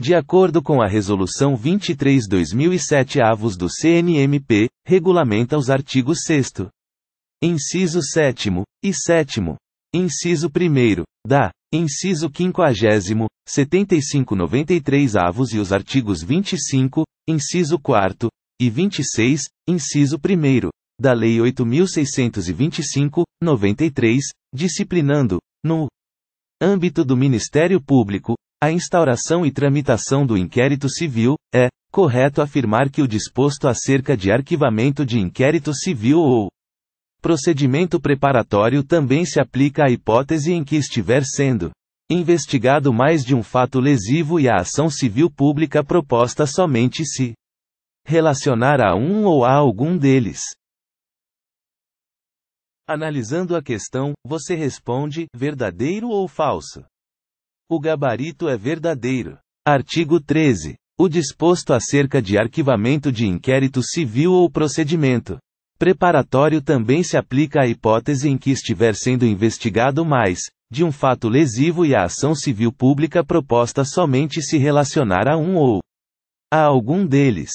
De acordo com a Resolução 23-2007 avos do CNMP, regulamenta os artigos 6 Inciso 7 e 7 Inciso 1 da Inciso 50 75 93 avos e os artigos 25, inciso 4 e 26, inciso 1 da Lei 8625, 93, disciplinando, no âmbito do Ministério Público, a instauração e tramitação do inquérito civil, é correto afirmar que o disposto acerca de arquivamento de inquérito civil ou procedimento preparatório também se aplica à hipótese em que estiver sendo investigado mais de um fato lesivo e a ação civil pública proposta somente se relacionar a um ou a algum deles. Analisando a questão, você responde: verdadeiro ou falso? O gabarito é verdadeiro. Artigo 13. O disposto acerca de arquivamento de inquérito civil ou procedimento preparatório também se aplica à hipótese em que estiver sendo investigado mais de um fato lesivo e a ação civil pública proposta somente se relacionar a um ou a algum deles.